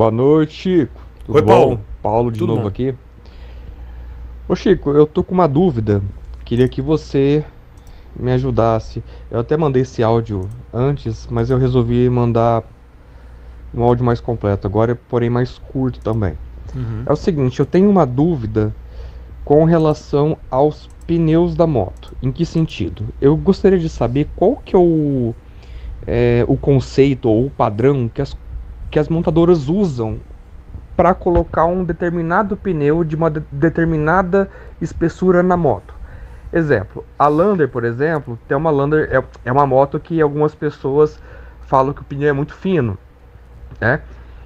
Boa noite, Chico. Tudo Oi, bom? Paulo. Paulo de Tudo novo bom. aqui. Ô, Chico, eu tô com uma dúvida. Queria que você me ajudasse. Eu até mandei esse áudio antes, mas eu resolvi mandar um áudio mais completo. Agora, porém, mais curto também. Uhum. É o seguinte, eu tenho uma dúvida com relação aos pneus da moto. Em que sentido? Eu gostaria de saber qual que é o, é, o conceito ou o padrão que as que as montadoras usam para colocar um determinado pneu de uma de determinada espessura na moto. Exemplo, a Lander, por exemplo, tem uma Lander é, é uma moto que algumas pessoas falam que o pneu é muito fino, né?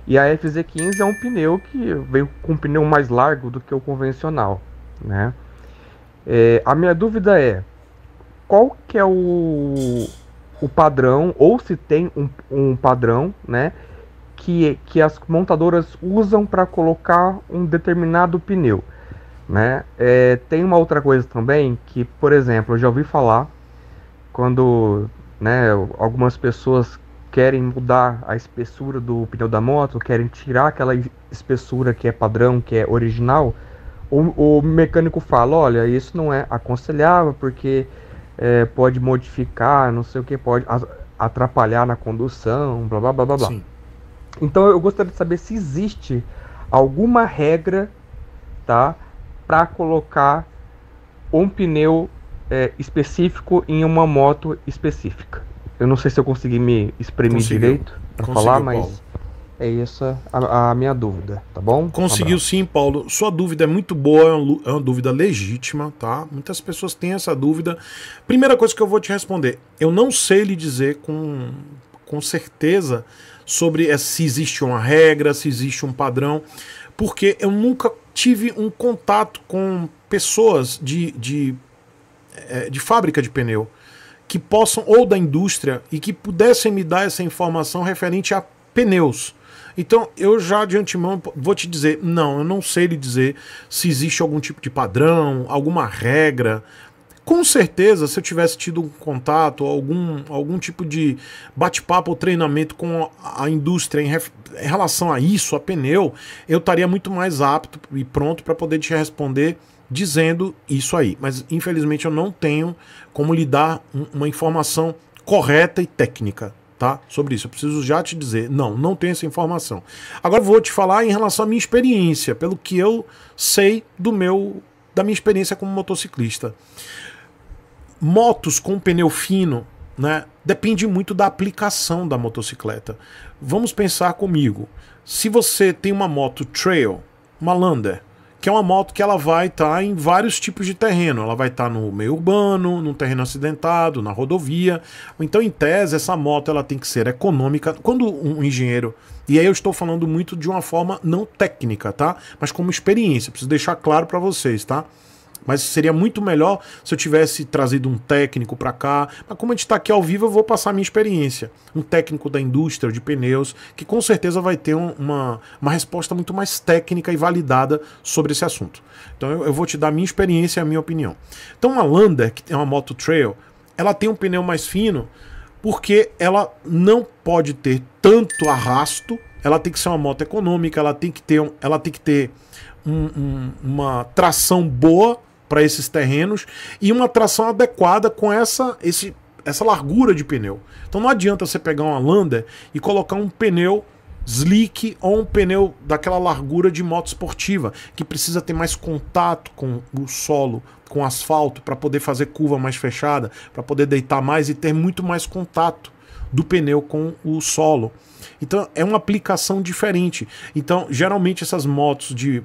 E a FZ15 é um pneu que veio com um pneu mais largo do que o convencional, né? É, a minha dúvida é qual que é o, o padrão ou se tem um, um padrão, né? que, que as montadoras usam para colocar um determinado pneu. Né? É, tem uma outra coisa também que, por exemplo, eu já ouvi falar quando né, algumas pessoas querem mudar a espessura do pneu da moto, querem tirar aquela espessura que é padrão, que é original, o, o mecânico fala, olha, isso não é aconselhável porque é, pode modificar, não sei o que, pode atrapalhar na condução, blá blá blá blá. Sim. Então eu gostaria de saber se existe alguma regra, tá, para colocar um pneu é, específico em uma moto específica. Eu não sei se eu consegui me exprimir Conseguiu. direito para falar, mas Paulo. é essa a, a, minha dúvida, tá bom? Conseguiu um sim, Paulo. Sua dúvida é muito boa, é, é uma dúvida legítima, tá? Muitas pessoas têm essa dúvida. Primeira coisa que eu vou te responder, eu não sei lhe dizer com com certeza sobre é, se existe uma regra, se existe um padrão, porque eu nunca tive um contato com pessoas de, de, é, de fábrica de pneu que possam, ou da indústria, e que pudessem me dar essa informação referente a pneus. Então, eu já de antemão vou te dizer, não, eu não sei lhe dizer se existe algum tipo de padrão, alguma regra, com certeza, se eu tivesse tido um contato, algum, algum tipo de bate-papo ou treinamento com a indústria em, ref, em, relação a isso, a pneu, eu estaria muito mais apto e pronto para poder te responder dizendo isso aí. Mas infelizmente eu não tenho como lhe dar uma informação correta e técnica. Tá? Sobre isso, eu preciso já te dizer, não, não tenho essa informação. Agora vou te falar em relação à minha experiência, pelo que eu sei do meu da minha experiência como motociclista motos com pneu fino, né? Depende muito da aplicação da motocicleta. Vamos pensar comigo. Se você tem uma moto trail, uma Lander, que é uma moto que ela vai estar tá em vários tipos de terreno. Ela vai estar tá no meio urbano, no terreno acidentado, na rodovia. Então, em tese, essa moto ela tem que ser econômica. Quando um engenheiro, e aí eu estou falando muito de uma forma não técnica, tá? Mas como experiência, preciso deixar claro para vocês, tá? Mas seria muito melhor se eu tivesse trazido um técnico para cá. Mas como a gente está aqui ao vivo, eu vou passar a minha experiência. Um técnico da indústria de pneus, que com certeza vai ter uma, uma resposta muito mais técnica e validada sobre esse assunto. Então eu, eu vou te dar a minha experiência e a minha opinião. Então uma Lander, que é uma moto trail, ela tem um pneu mais fino porque ela não pode ter tanto arrasto, ela tem que ser uma moto econômica, ela tem que ter, ela tem que ter um, um, uma tração boa para esses terrenos e uma tração adequada com essa esse essa largura de pneu. Então não adianta você pegar uma Lander e colocar um pneu slick ou um pneu daquela largura de moto esportiva, que precisa ter mais contato com o solo, com o asfalto, para poder fazer curva mais fechada, para poder deitar mais e ter muito mais contato do pneu com o solo. Então é uma aplicação diferente. Então, geralmente essas motos de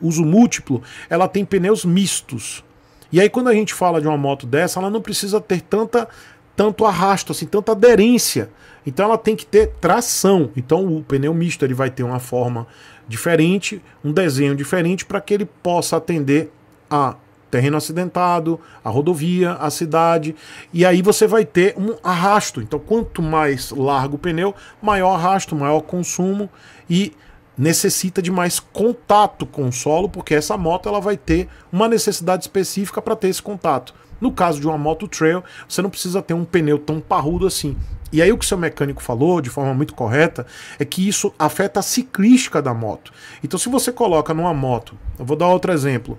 uso múltiplo, ela tem pneus mistos. E aí quando a gente fala de uma moto dessa, ela não precisa ter tanta tanto arrasto, assim, tanta aderência. Então ela tem que ter tração. Então o pneu misto ele vai ter uma forma diferente, um desenho diferente para que ele possa atender a terreno acidentado, a rodovia, a cidade, e aí você vai ter um arrasto. Então quanto mais largo o pneu, maior arrasto, maior consumo e necessita de mais contato com o solo, porque essa moto ela vai ter uma necessidade específica para ter esse contato. No caso de uma moto trail, você não precisa ter um pneu tão parrudo assim. E aí o que seu mecânico falou de forma muito correta é que isso afeta a ciclística da moto. Então se você coloca numa moto, eu vou dar outro exemplo,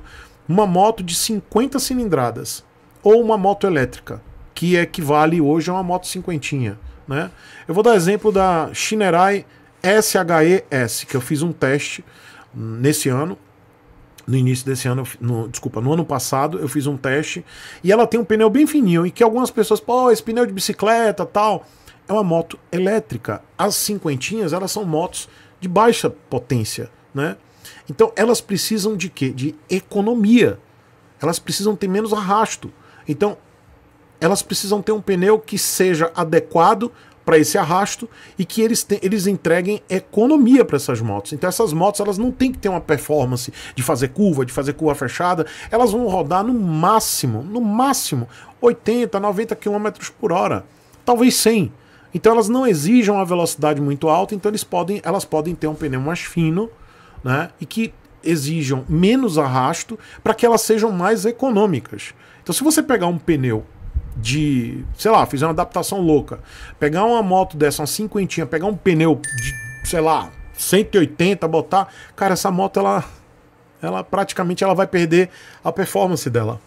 uma moto de 50 cilindradas ou uma moto elétrica, que equivale hoje a uma moto cinquentinha, né? Eu vou dar exemplo da Shinerai SHES, que eu fiz um teste nesse ano. No início desse ano, no, desculpa, no ano passado, eu fiz um teste e ela tem um pneu bem fininho. E que algumas pessoas, pô, esse pneu de bicicleta tal. É uma moto elétrica. As cinquentinhas, elas são motos de baixa potência, né? Então elas precisam de quê? De economia. Elas precisam ter menos arrasto. Então elas precisam ter um pneu que seja adequado para esse arrasto e que eles, te, eles entreguem economia para essas motos. Então essas motos elas não têm que ter uma performance de fazer curva, de fazer curva fechada, elas vão rodar no máximo, no máximo 80, 90 km por hora, talvez 100. Então elas não exijam uma velocidade muito alta, então eles podem, elas podem ter um pneu mais fino, né, e que exijam menos arrasto para que elas sejam mais econômicas. Então se você pegar um pneu de, sei lá, fizer uma adaptação louca. Pegar uma moto dessa, uma cinquentinha, pegar um pneu de, sei lá, 180, botar, cara, essa moto ela ela praticamente ela vai perder a performance dela.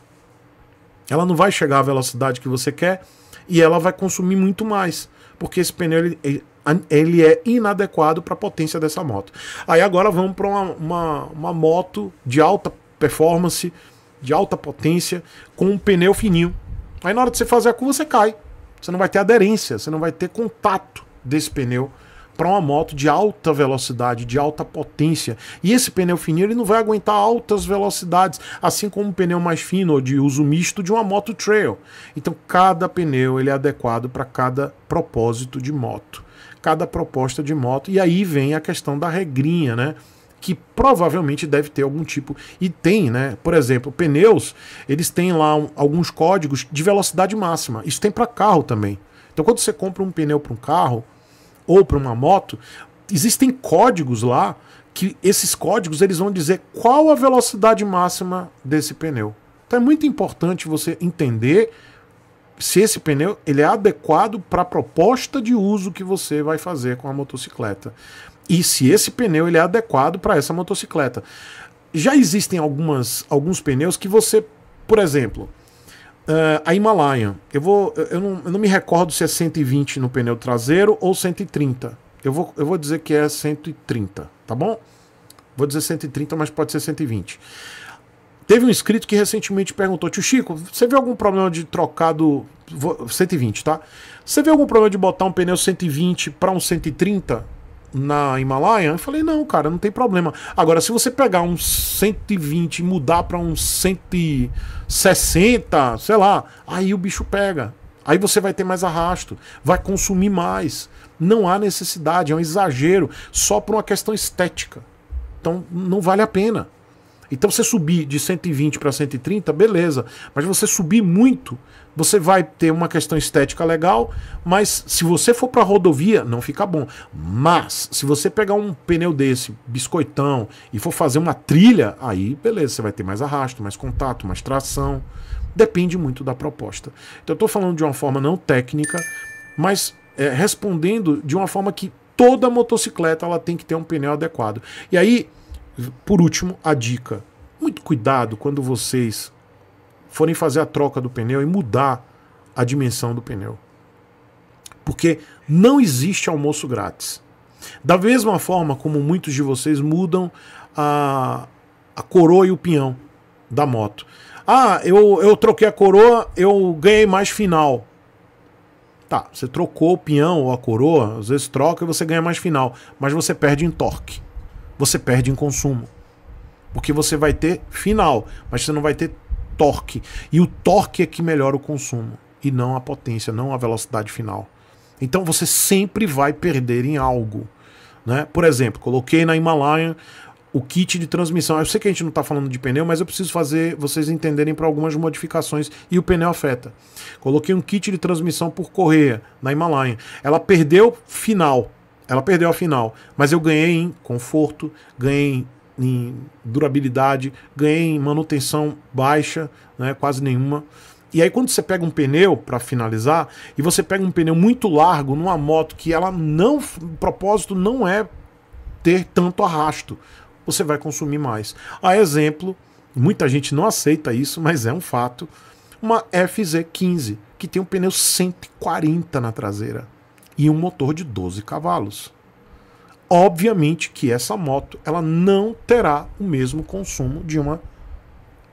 Ela não vai chegar à velocidade que você quer e ela vai consumir muito mais, porque esse pneu ele, ele é inadequado para a potência dessa moto. Aí agora vamos para uma, uma, uma moto de alta performance, de alta potência, com um pneu fininho, Aí na hora de você fazer a curva, você cai. Você não vai ter aderência, você não vai ter contato desse pneu para uma moto de alta velocidade, de alta potência. E esse pneu fininho ele não vai aguentar altas velocidades, assim como o um pneu mais fino ou de uso misto de uma moto trail. Então cada pneu ele é adequado para cada propósito de moto, cada proposta de moto. E aí vem a questão da regrinha, né? que provavelmente deve ter algum tipo e tem, né? Por exemplo, pneus, eles têm lá um, alguns códigos de velocidade máxima. Isso tem para carro também. Então quando você compra um pneu para um carro ou para uma moto, existem códigos lá que esses códigos eles vão dizer qual a velocidade máxima desse pneu. Então é muito importante você entender se esse pneu ele é adequado para a proposta de uso que você vai fazer com a motocicleta e se esse pneu ele é adequado para essa motocicleta. Já existem algumas, alguns pneus que você, por exemplo, uh, a Himalayan, eu, vou, eu, não, eu não me recordo se é 120 no pneu traseiro ou 130. Eu vou, eu vou dizer que é 130, tá bom? Vou dizer 130, mas pode ser 120. Teve um inscrito que recentemente perguntou: Tio Chico, você vê algum problema de trocar do. 120, tá? Você vê algum problema de botar um pneu 120 para um 130? na Himalaia? Eu falei, não, cara, não tem problema. Agora, se você pegar um 120 e mudar para um 160, sei lá, aí o bicho pega. Aí você vai ter mais arrasto, vai consumir mais. Não há necessidade, é um exagero, só por uma questão estética. Então não vale a pena. Então você subir de 120 para 130, beleza. Mas você subir muito, você vai ter uma questão estética legal, mas se você for para rodovia, não fica bom. Mas se você pegar um pneu desse, biscoitão, e for fazer uma trilha, aí beleza, você vai ter mais arrasto, mais contato, mais tração. Depende muito da proposta. Então eu estou falando de uma forma não técnica, mas é, respondendo de uma forma que toda motocicleta ela tem que ter um pneu adequado. E aí por último, a dica: muito cuidado quando vocês forem fazer a troca do pneu e mudar a dimensão do pneu. Porque não existe almoço grátis. Da mesma forma como muitos de vocês mudam a, a coroa e o pinhão da moto. Ah, eu, eu troquei a coroa, eu ganhei mais final. Tá, você trocou o pinhão ou a coroa, às vezes troca e você ganha mais final, mas você perde em torque você perde em consumo. Porque você vai ter final, mas você não vai ter torque. E o torque é que melhora o consumo, e não a potência, não a velocidade final. Então você sempre vai perder em algo. Né? Por exemplo, coloquei na Himalaia o kit de transmissão. Eu sei que a gente não está falando de pneu, mas eu preciso fazer vocês entenderem para algumas modificações e o pneu afeta. Coloquei um kit de transmissão por correia na Himalaia. Ela perdeu final, ela perdeu a final, mas eu ganhei em conforto, ganhei em durabilidade, ganhei em manutenção baixa, né, quase nenhuma. E aí quando você pega um pneu para finalizar e você pega um pneu muito largo numa moto que ela não, o propósito não é ter tanto arrasto, você vai consumir mais. A exemplo, muita gente não aceita isso, mas é um fato, uma FZ15 que tem um pneu 140 na traseira e um motor de 12 cavalos. Obviamente que essa moto ela não terá o mesmo consumo de uma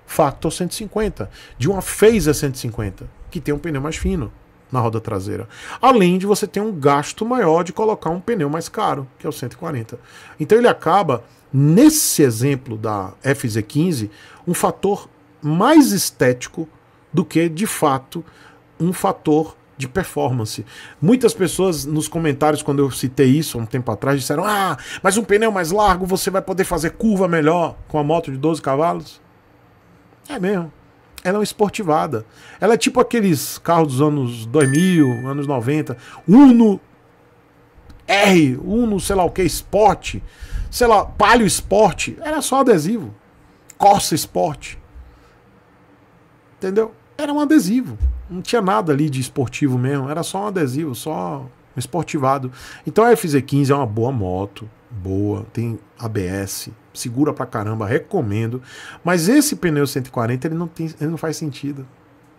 Factor 150, de uma Phaser 150, que tem um pneu mais fino na roda traseira. Além de você ter um gasto maior de colocar um pneu mais caro, que é o 140. Então ele acaba, nesse exemplo da FZ15, um fator mais estético do que de fato um fator de performance. Muitas pessoas nos comentários, quando eu citei isso há um tempo atrás, disseram: Ah, mas um pneu mais largo você vai poder fazer curva melhor com a moto de 12 cavalos. É mesmo. Ela é uma esportivada. Ela é tipo aqueles carros dos anos 2000, anos 90, Uno R, Uno, sei lá o que, Sport, sei lá, Palio Sport. Era só adesivo. Corsa Sport. Entendeu? Era um adesivo não tinha nada ali de esportivo mesmo, era só um adesivo, só um esportivado. Então a FZ15 é uma boa moto, boa, tem ABS, segura pra caramba, recomendo. Mas esse pneu 140 ele não, tem, ele não faz sentido.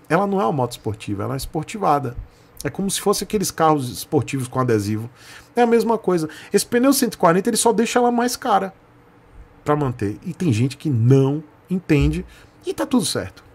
Ela não é uma moto esportiva, ela é esportivada. É como se fosse aqueles carros esportivos com adesivo. É a mesma coisa. Esse pneu 140 ele só deixa ela mais cara para manter. E tem gente que não entende e tá tudo certo.